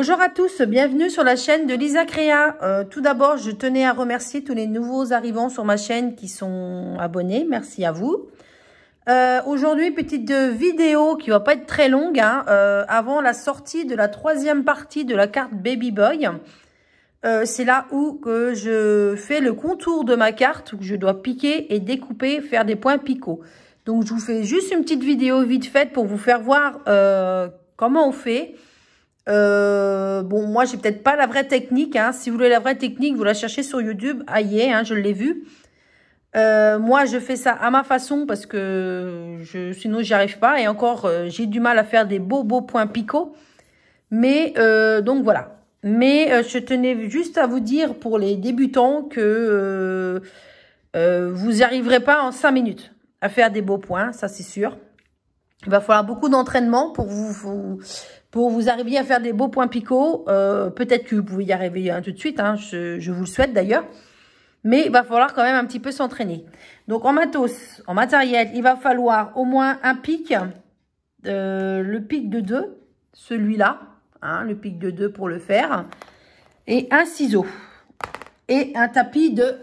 Bonjour à tous, bienvenue sur la chaîne de Lisa Créa. Euh, tout d'abord, je tenais à remercier tous les nouveaux arrivants sur ma chaîne qui sont abonnés. Merci à vous. Euh, aujourd'hui, petite vidéo qui va pas être très longue, hein. euh, avant la sortie de la troisième partie de la carte Baby Boy. C'est là où je fais le contour de ma carte, où je dois piquer et découper, faire des points picots. Donc, je vous fais juste une petite vidéo vite faite pour vous faire voir comment on fait. Euh, bon, moi, j'ai peut-être pas la vraie technique. Hein. Si vous voulez la vraie technique, vous la cherchez sur YouTube. Ah hein, je l'ai vu. Euh, moi, je fais ça à ma façon parce que je, sinon, j'y arrive pas. Et encore, euh, j'ai du mal à faire des beaux, beaux points picots. Mais donc voilà. Mais je tenais juste à vous dire pour les débutants que vous n'y arriverez pas en 5 minutes à faire des beaux points, ça c'est sûr. Il va falloir beaucoup d'entraînement pour vous pour vous arriver à faire des beaux points picots. Euh, peut-être que vous pouvez y arriver hein, tout de suite, hein, je, vous le souhaite d'ailleurs. Mais il va falloir quand même un petit peu s'entraîner. Donc en matos, en matériel, il va falloir au moins un pic, euh, le pic de 2, celui-là, hein, le pic de 2 pour le faire, et un ciseau, et un tapis de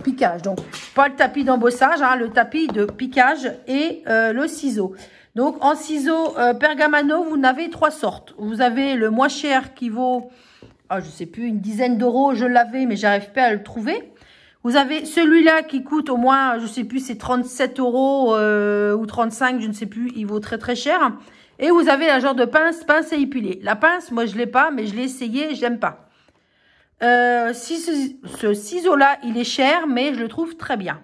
piquage. Donc, pas le tapis d'embossage, hein, le tapis de piquage et euh, le ciseau. Donc, en ciseaux euh, pergamano, vous n'avez trois sortes. Vous avez le moins cher qui vaut, ah, je sais plus, une dizaine d'euros. Je l'avais, mais j'arrive pas à le trouver. Vous avez celui-là qui coûte au moins, je sais plus, c'est 37 euros euh, ou 35, je ne sais plus. Il vaut très, très cher. Et vous avez un genre de pince, pince à épiler. La pince, moi, je l'ai pas, mais je l'ai essayé, j'aime pas. Euh, si ce, ciseau-là, il est cher, mais je le trouve très bien.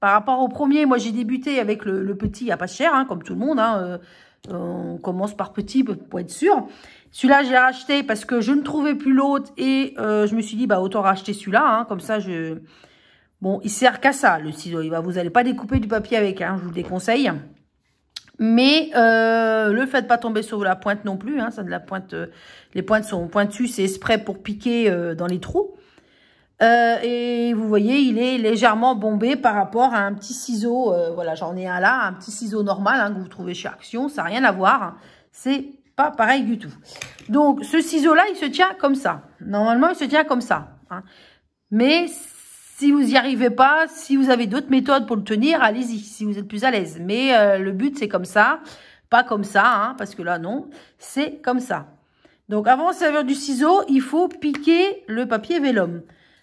Par rapport au premier, moi j'ai débuté avec le, petit à pas cher, hein, comme tout le monde. Hein, euh, on commence par petit pour être sûr. Celui-là, j'ai racheté parce que je ne trouvais plus l'autre et euh, je me suis dit, bah autant racheter celui-là. Hein, comme ça, je... Bon, il sert qu'à ça, le ciseau. vous n'allez pas découper du papier avec, je vous le déconseille. Mais euh, le fait de pas tomber sur la pointe non plus, hein, ça de la pointe, euh, les pointes sont pointues, c'est exprès pour piquer euh, dans les trous. et vous voyez, il est légèrement bombé par rapport à un petit ciseau, voilà, j'en ai un là, un petit ciseau normal hein, que vous trouvez chez Action, ça n'a rien à voir, hein. c'est pas pareil du tout. Donc ce ciseau là, il se tient comme ça. Normalement, il se tient comme ça, mais si vous n'y arrivez pas, si vous avez d'autres méthodes pour le tenir, allez-y, si vous êtes plus à l'aise. Mais euh, le but, c'est comme ça, pas comme ça, hein, parce que là, non, c'est comme ça. Donc, avant de servir du ciseau, il faut piquer le papier Vélum.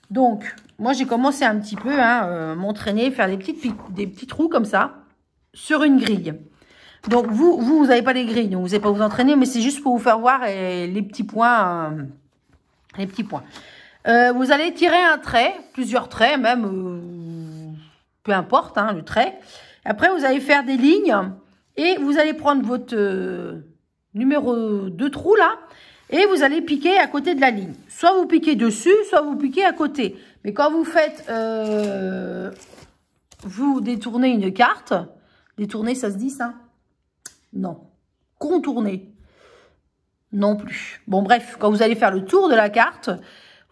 Donc, moi, j'ai commencé un petit peu, hein, euh, m'entraîner, faire des, petites, des petits trous comme ça, sur une grille. Donc, vous, vous, vous n'avez pas les grilles, donc vous n'avez pas vous entraîner, mais c'est juste pour vous faire voir euh, les petits points... les petits points. Euh, vous allez tirer un trait, plusieurs traits même, peu importe le hein, trait. Après, vous allez faire des lignes et vous allez prendre votre euh, numéro de trou là et vous allez piquer à côté de la ligne. Soit vous piquez dessus, soit vous piquez à côté. Mais quand vous faites, euh, vous détournez une carte, détourner ça se dit ça Non. Contourner non plus. Bon bref, quand vous allez faire le tour de la carte,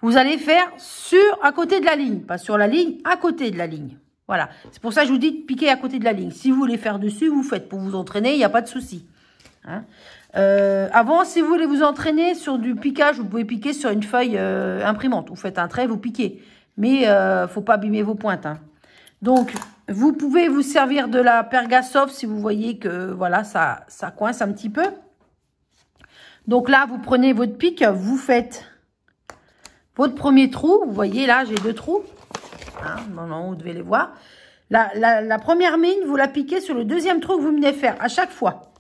vous allez faire sur, à côté de la ligne. Pas sur la ligne, à côté de la ligne. Voilà. C'est pour ça que je vous dis de piquer à côté de la ligne. Si vous voulez faire dessus, vous faites. Pour vous entraîner, il n'y a pas de souci. Hein. Euh, avant, si vous voulez vous entraîner sur du piquage, vous pouvez piquer sur une feuille euh, imprimante. Vous faites un trait, vous piquez. Mais euh, faut pas abîmer vos pointes. Hein. Donc, vous pouvez vous servir de la Pergasoft si vous voyez que voilà ça, ça coince un petit peu. Donc là, vous prenez votre pique, vous faites votre premier trou, vous voyez là, j'ai deux trous. Non, hein, non, vous devez les voir. La, première mine, vous la piquez sur le deuxième trou que vous venez faire à chaque fois.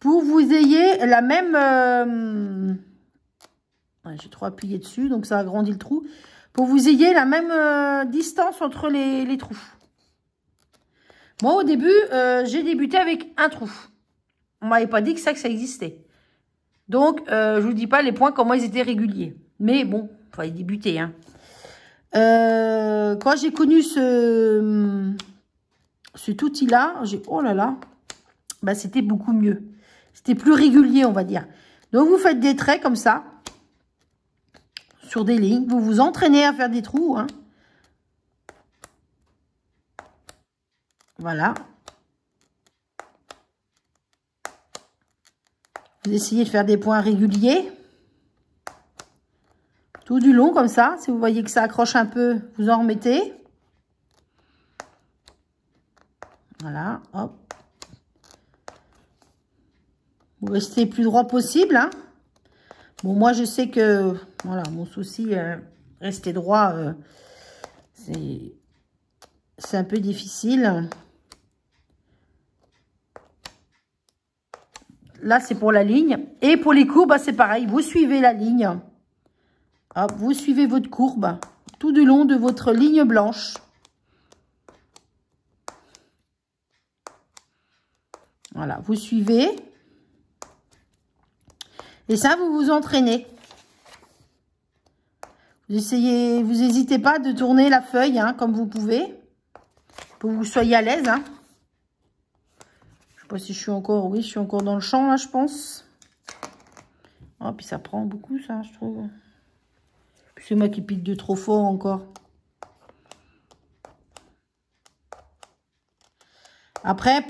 Pour vous ayez la même... Euh, j'ai trop appuyé dessus, donc ça agrandit le trou. Pour vous ayez la même euh, distance entre les, trous. Moi, au début, euh, j'ai débuté avec un trou. On m'avait pas dit que ça, que ça existait. Donc, je ne vous dis pas les points, comment ils étaient réguliers. Mais bon, il y débuter. Hein. Euh, quand j'ai connu ce, cet outil-là, j'ai... Oh là là bah, C'était beaucoup mieux. C'était plus régulier, on va dire. Donc, vous faites des traits comme ça, sur des lignes. Vous vous entraînez à faire des trous. Hein. Voilà. Vous essayez de faire des points réguliers tout du long comme ça. Si vous voyez que ça accroche un peu, vous en remettez. Voilà, hop. Vous restez plus droit possible. Hein. Bon, moi, je sais que, voilà, mon souci, euh, rester droit, euh, c'est un peu difficile. Là, c'est pour la ligne. Et pour les courbes, bah, c'est pareil. Vous suivez la ligne. Ah, vous suivez votre courbe tout du long de votre ligne blanche. Voilà, vous suivez. Et ça, vous vous entraînez. Vous essayez, vous n'hésitez pas de tourner la feuille hein, comme vous pouvez. Pour que vous soyez à l'aise. Hein. Je ne sais pas si je suis encore, oui, je suis encore dans le champ là, je pense. Oh, puis ça prend beaucoup ça, je trouve. C'est moi qui pique de trop fort encore. Après,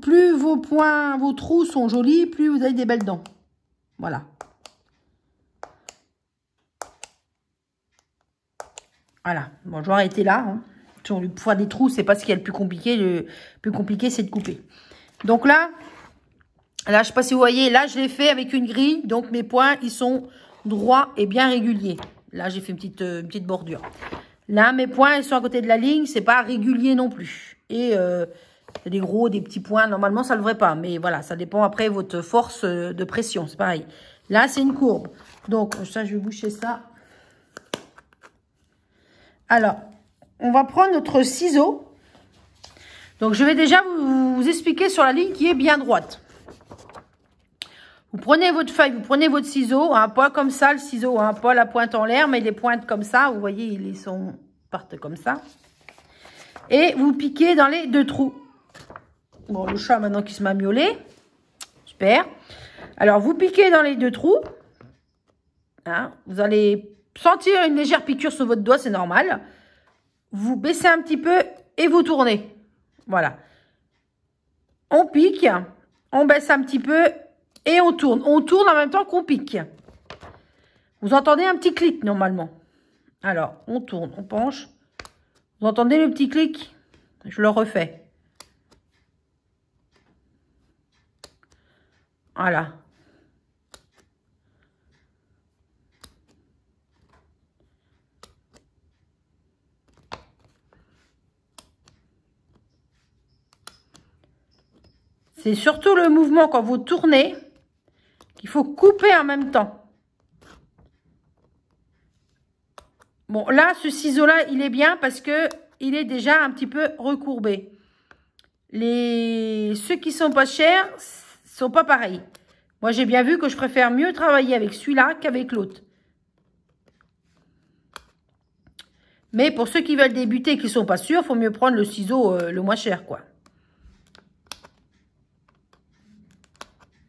plus, vos points, vos trous sont jolis, plus vous avez des belles dents. Voilà. Voilà. Bon, je vais arrêter là. Hein. le poids des trous, c'est pas ce qu'il y a plus compliqué. Le plus compliqué, c'est de couper. Donc là, là, je sais pas si vous voyez, là, je l'ai fait avec une grille. Donc mes points, ils sont droits et bien réguliers. Là, j'ai fait euh, une petite, bordure. Là, mes points, ils sont à côté de la ligne. C'est pas régulier non plus. Et euh, des gros, des petits points. Normalement, ça ne devrait pas. Mais voilà, ça dépend après votre force euh, de pression. C'est pareil. Là, c'est une courbe. Donc, ça, je vais boucher ça. Alors, on va prendre notre ciseau. Donc, je vais déjà vous expliquer sur la ligne qui est bien droite. Vous prenez votre feuille, vous prenez votre ciseau, un pas comme ça le ciseau, un pas la pointe en l'air, mais les pointes comme ça, vous voyez, ils sont partent comme ça. Et vous piquez dans les deux trous. Bon, le chat maintenant qui se m'a miaulé. Super. Alors, vous piquez dans les deux trous. Hein, vous allez sentir une légère piqûre sur votre doigt, c'est normal. Vous baissez un petit peu et vous tournez. Voilà. On pique, on baisse un petit peu et on tourne. On tourne en même temps qu'on pique. Vous entendez un petit clic normalement. Alors, on tourne, on penche. Vous entendez le petit clic Je le refais. Voilà. C'est surtout le mouvement quand vous tournez il faut couper en même temps. Bon, là, ce ciseau-là, il est bien parce que il est déjà un petit peu recourbé. Les... Ceux qui sont pas chers sont pas pareils. Moi, j'ai bien vu que je préfère mieux travailler avec celui-là qu'avec l'autre. Mais pour ceux qui veulent débuter et qui sont pas sûrs, faut mieux prendre le ciseau euh, le moins cher, quoi.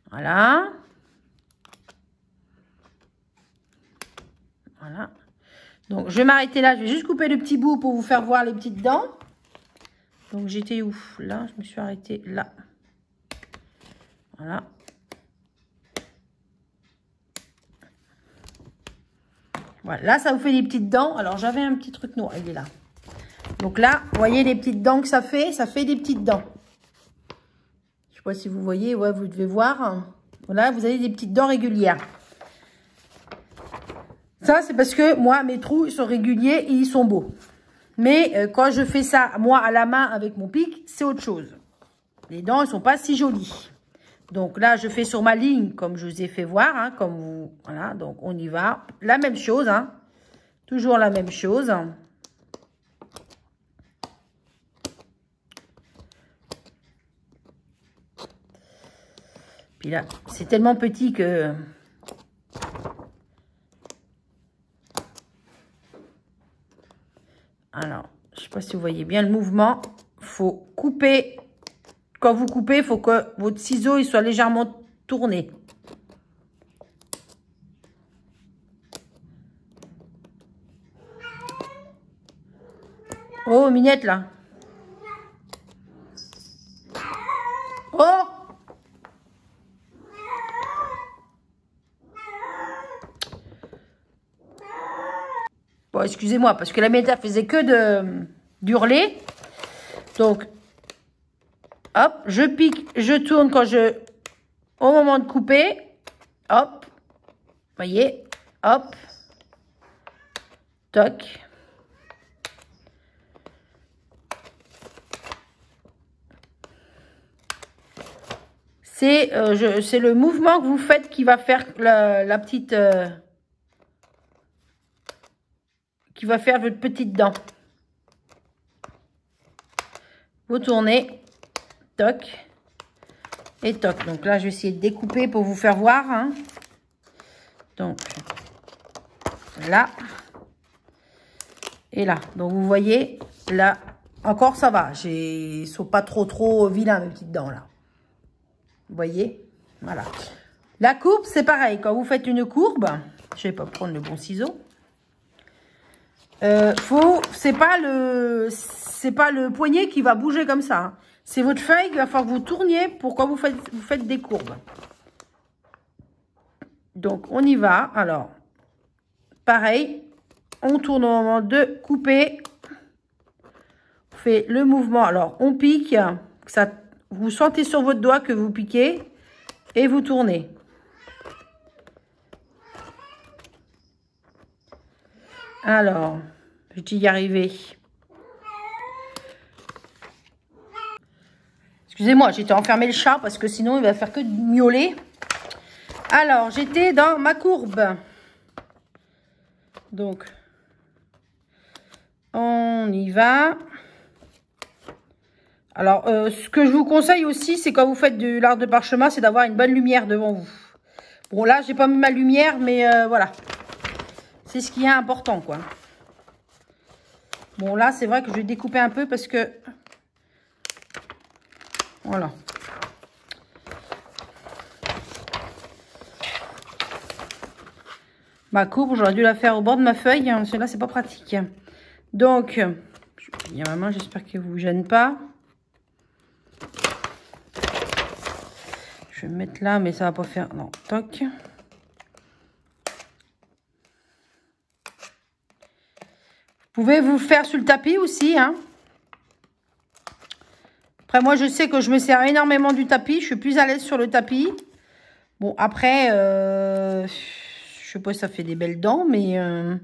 Voilà. Voilà. Donc, je vais m'arrêter là. Je vais juste couper le petit bout pour vous faire voir les petites dents. Donc, j'étais où Là, je me suis arrêtée là. Voilà. Voilà, là, ça vous fait des petites dents. Alors, j'avais un petit truc noir, il est là. Donc là, vous voyez les petites dents que ça fait Ça fait des petites dents. Je ne sais pas si vous voyez, ouais, vous devez voir. Voilà, vous avez des petites dents régulières. Ça, c'est parce que moi, mes trous, ils sont réguliers et ils sont beaux. Mais euh, quand je fais ça, moi, à la main, avec mon pic, c'est autre chose. Les dents, elles ne sont pas si jolies. Donc là, je fais sur ma ligne, comme je vous ai fait voir, hein, comme vous... Voilà, donc on y va. La même chose, hein. toujours la même chose. Puis là, c'est tellement petit que Alors, je ne sais pas si vous voyez bien le mouvement. faut couper. Quand vous coupez, il faut que votre ciseau soit légèrement tourné. Oh, Minette, là. excusez-moi, parce que la méta faisait que de d'hurler. Donc, hop, je pique, je tourne quand je... Au moment de couper, hop, voyez, hop, toc. C'est euh, le mouvement que vous faites qui va faire la, petite... Euh, qui va faire votre petite dent. Vous tournez, toc et toc. Donc là, je vais essayer de découper pour vous faire voir. Hein. Donc là et là. Donc vous voyez, là, encore ça va. Ils sont pas trop trop vilains mes petites dents là. Vous voyez Voilà. La courbe, c'est pareil. Quand vous faites une courbe, je vais pas prendre le bon ciseau. Euh, faut, c'est pas le, c'est pas le poignet qui va bouger comme ça. Hein. C'est votre feuille qui va falloir que vous tourniez pourquoi vous faites, vous faites des courbes. Donc, on y va. Alors, pareil, on tourne au moment de couper. On fait le mouvement. Alors, on pique. Ça, vous sentez sur votre doigt que vous piquez et vous tournez. Alors, je dis y arriver. Excusez-moi, j'étais enfermé le chat parce que sinon il va faire que de miauler. Alors, j'étais dans ma courbe. Donc, on y va. Alors, euh, ce que je vous conseille aussi, c'est quand vous faites de l'art de parchemin, c'est d'avoir une bonne lumière devant vous. Bon, là, j'ai pas mis ma lumière, mais euh, voilà. C'est ce qui est important, quoi. Bon, là, c'est vrai que je vais découper un peu parce que... Voilà. Ma coupe, j'aurais dû la faire au bord de ma feuille. Hein, Celle-là, c'est pas pratique. Donc, il j'espère que vous gêne pas. Je vais mettre là, mais ça va pas faire... Non, toc. pouvez vous faire sur le tapis aussi. Hein après, moi, je sais que je me sers énormément du tapis. Je suis plus à l'aise sur le tapis. Bon, après, je euh, je sais pas si ça fait des belles dents, mais vous euh,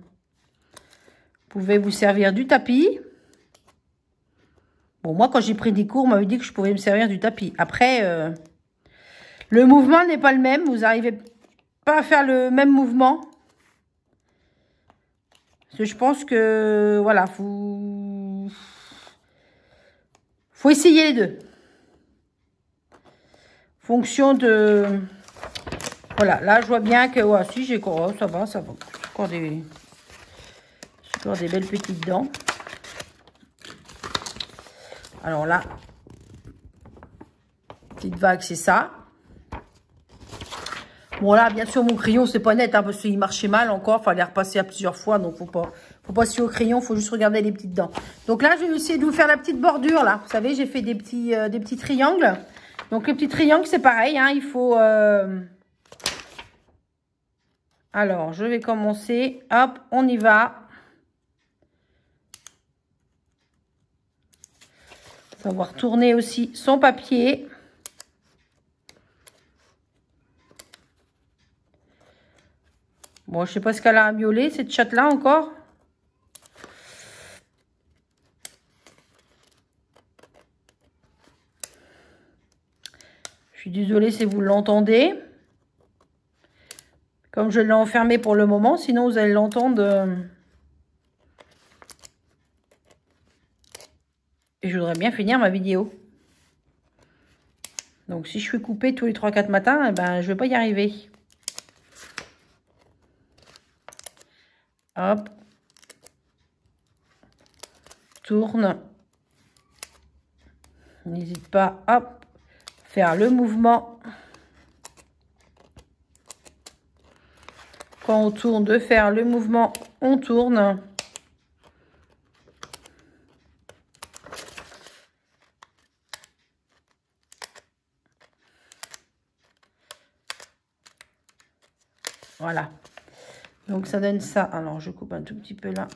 pouvez vous servir du tapis. Bon, moi, quand j'ai pris des cours, on m'avait dit que je pouvais me servir du tapis. Après, euh, le mouvement n'est pas le même. Vous n'arrivez pas à faire le même mouvement je pense que, voilà, faut... Faut essayer les deux. Fonction de... Voilà, là, je vois bien que... Ouais, si, j'ai... Oh, ça va, ça va. Encore des... Encore des belles petites dents. Alors là, petite vague, c'est ça. Bon, là, bien sûr, mon crayon, c'est pas net, hein, parce qu'il marchait mal encore. Il Fallait repasser à plusieurs fois, donc faut pas, faut pas suivre au crayon, faut juste regarder les petites dents. Donc là, je vais essayer de vous faire la petite bordure, là. Vous savez, j'ai fait des petits, euh, des petits triangles. Donc, les petits triangles, c'est pareil, hein, il faut... Euh, alors, je vais commencer. Hop, on y va. Savoir tourner aussi son papier. Bon, je sais pas ce qu'elle a à cette chatte-là encore. Je suis désolée si vous l'entendez. Comme je l'ai enfermée pour le moment, sinon vous allez l'entendre. Euh, et je voudrais bien finir ma vidéo. Donc si je suis coupée tous les 3-4 matins, eh ben, je ne vais pas y arriver. Hop. Tourne. N'hésite pas, à faire le mouvement. Quand on tourne, de faire le mouvement, on tourne. Voilà. Donc, ça donne ça. Alors, je coupe un tout petit peu là.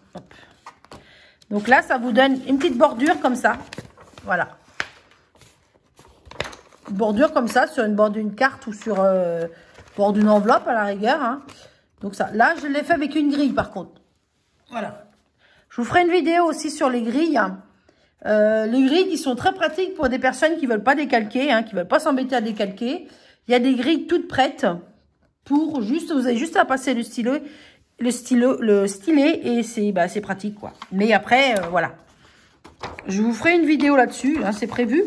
Donc là, ça vous donne une petite bordure comme ça. Voilà. bordure comme ça, sur une bordure d'une carte ou sur euh, bord d'une enveloppe à la rigueur. Hein. Donc ça, là, je l'ai fait avec une grille par contre. Voilà. Je vous ferai une vidéo aussi sur les grilles. Hein. Euh, les grilles qui sont très pratiques pour des personnes qui ne veulent pas décalquer, hein, qui ne veulent pas s'embêter à décalquer. Il y a des grilles toutes prêtes pour juste, vous avez juste à passer le stylo, le stylo, le stylet et c'est bah, pratique quoi. Mais après, euh, voilà. Je vous ferai une vidéo là-dessus, hein, c'est prévu.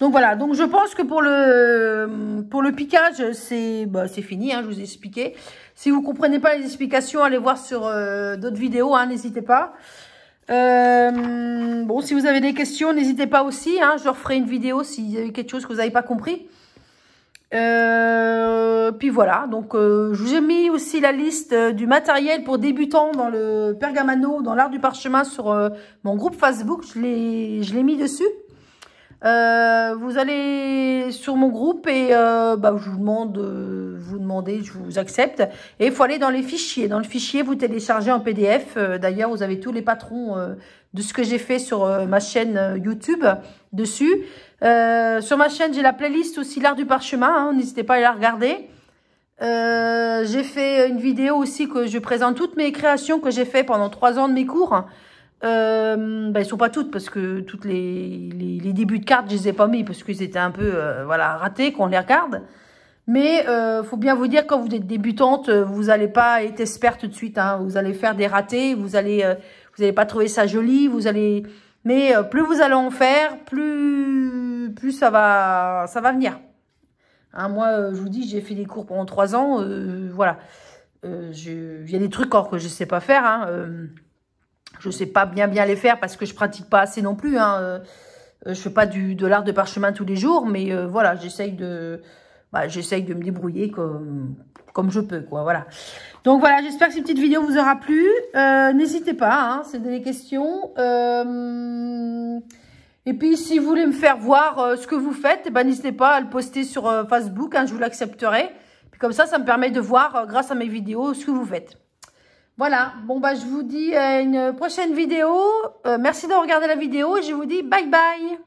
Donc voilà, donc je pense que pour le, pour le piquage, c'est bah, fini, hein, je vous ai expliqué. Si vous ne comprenez pas les explications, allez voir sur euh, d'autres vidéos, hein, n'hésitez pas. Euh, bon, si vous avez des questions, n'hésitez pas aussi. je referai une vidéo s'il y a quelque chose que vous n'avez pas compris. Euh, puis voilà, donc euh, je vous ai mis aussi la liste euh, du matériel pour débutants dans le Pergamano, dans l'art du parchemin sur mon groupe Facebook, je l'ai mis dessus. vous allez sur mon groupe et bah, je vous demande, vous demandez, je vous accepte. Et il faut aller dans les fichiers. Dans le fichier, vous téléchargez en PDF. D'ailleurs, vous avez tous les patrons de ce que j'ai fait sur ma chaîne YouTube dessus. Euh, sur ma chaîne, j'ai la playlist aussi l'art du parchemin. Hein, n'hésitez pas à la regarder. Euh, j'ai fait une vidéo aussi que je présente toutes mes créations que j'ai fait pendant trois ans de mes cours. Euh, ben, sont pas toutes parce que toutes les, débuts de cartes, je les ai pas mis parce qu'ils étaient un peu euh, voilà ratés qu'on les regarde. Mais euh, faut bien vous dire quand vous êtes débutante, vous n'allez pas être expert tout de suite. Hein. Vous allez faire des ratés, vous allez vous allez pas trouver ça joli, vous allez. Mais plus vous allez en faire, plus plus, ça, va, ça va venir. Hein, moi, euh, je vous dis, j'ai fait des cours pendant trois ans. Euh, voilà. Euh, il y a des trucs encore que je ne sais pas faire. Hein, je ne sais pas bien bien les faire parce que je pratique pas assez non plus. Je hein. je fais pas du, de l'art de parchemin tous les jours, mais voilà, j'essaye de, bah, de me débrouiller comme, comme je peux, quoi. Voilà. Donc voilà, j'espère que cette petite vidéo vous aura plu. N'hésitez pas, hein, c'est des questions. Et puis, si vous voulez me faire voir euh, ce que vous faites, eh ben, n'hésitez pas à le poster sur euh, Facebook, hein, je vous l'accepterai. Puis comme ça, ça me permet de voir, euh, grâce à mes vidéos, ce que vous faites. Voilà, bon, bah, je vous dis à une prochaine vidéo. merci d'avoir regardé la vidéo et je vous dis bye bye